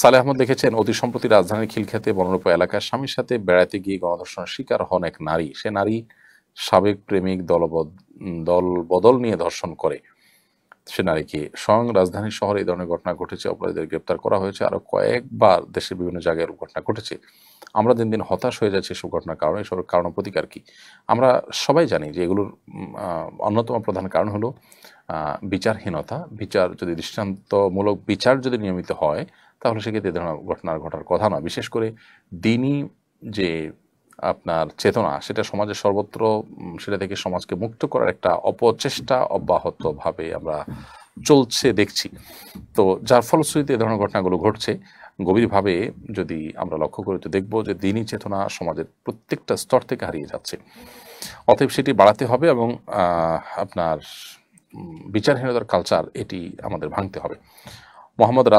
সালে আহমদ লিখেছেন অতি সম্প্রতি রাজধানীর খিলখ্যাতে বনরূপ এলাকার স্বামীর সাথে বেড়াতে গিয়ে গণধর্ষণের শিকার হন এক নারী সে নারী সাবেক প্রেমিক দলবদ দল বদল নিয়ে ধর্ষণ করে সে নারী কি স্বয়ং রাজধানী শহরে এই ধরনের ঘটনা ঘটেছে অপরাধীদের গ্রেপ্তার করা হয়েছে আরও কয়েকবার দেশের বিভিন্ন জায়গায় এরকম ঘটনা ঘটেছে আমরা দিন দিন হতাশ হয়ে যাচ্ছি এসব ঘটনার কারণে এসব কারণ প্রতিকার কি আমরা সবাই জানি যে এগুলোর অন্যতম প্রধান কারণ হলো বিচারহীনতা বিচার যদি দৃষ্টান্তমূলক বিচার যদি নিয়মিত হয় তাহলে সেক্ষেত্রে এ ধরনের ঘটনার ঘটার কথা নয় বিশেষ করে দিনই যে আপনার চেতনা সেটা সমাজের সর্বত্র সেটা থেকে সমাজকে মুক্ত করার একটা অপচেষ্টা অব্যাহতভাবে আমরা চলছে দেখছি তো যার ফলশ্রুতিতে এ ধরনের ঘটনাগুলো ঘটছে গভীরভাবে যদি আমরা লক্ষ্য করি তো দেখব যে দিনই চেতনা সমাজের প্রত্যেকটা স্তর থেকে হারিয়ে যাচ্ছে অতএব সেটি বাড়াতে হবে এবং আপনার বিচারহীনতার কালচার এটি আমাদের ভাঙতে হবে মোহাম্মদ